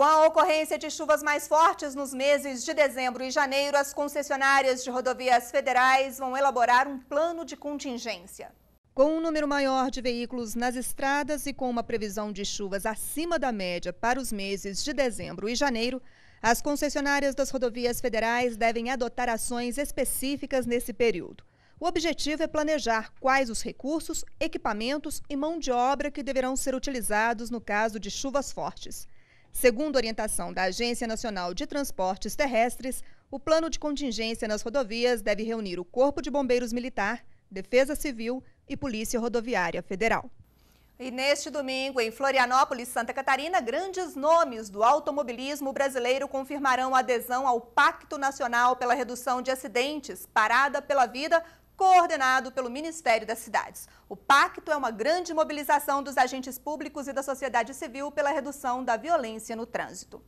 Com a ocorrência de chuvas mais fortes nos meses de dezembro e janeiro, as concessionárias de rodovias federais vão elaborar um plano de contingência. Com um número maior de veículos nas estradas e com uma previsão de chuvas acima da média para os meses de dezembro e janeiro, as concessionárias das rodovias federais devem adotar ações específicas nesse período. O objetivo é planejar quais os recursos, equipamentos e mão de obra que deverão ser utilizados no caso de chuvas fortes. Segundo orientação da Agência Nacional de Transportes Terrestres, o plano de contingência nas rodovias deve reunir o Corpo de Bombeiros Militar, Defesa Civil e Polícia Rodoviária Federal. E neste domingo, em Florianópolis, Santa Catarina, grandes nomes do automobilismo brasileiro confirmarão adesão ao Pacto Nacional pela Redução de Acidentes, Parada pela Vida, coordenado pelo Ministério das Cidades. O pacto é uma grande mobilização dos agentes públicos e da sociedade civil pela redução da violência no trânsito.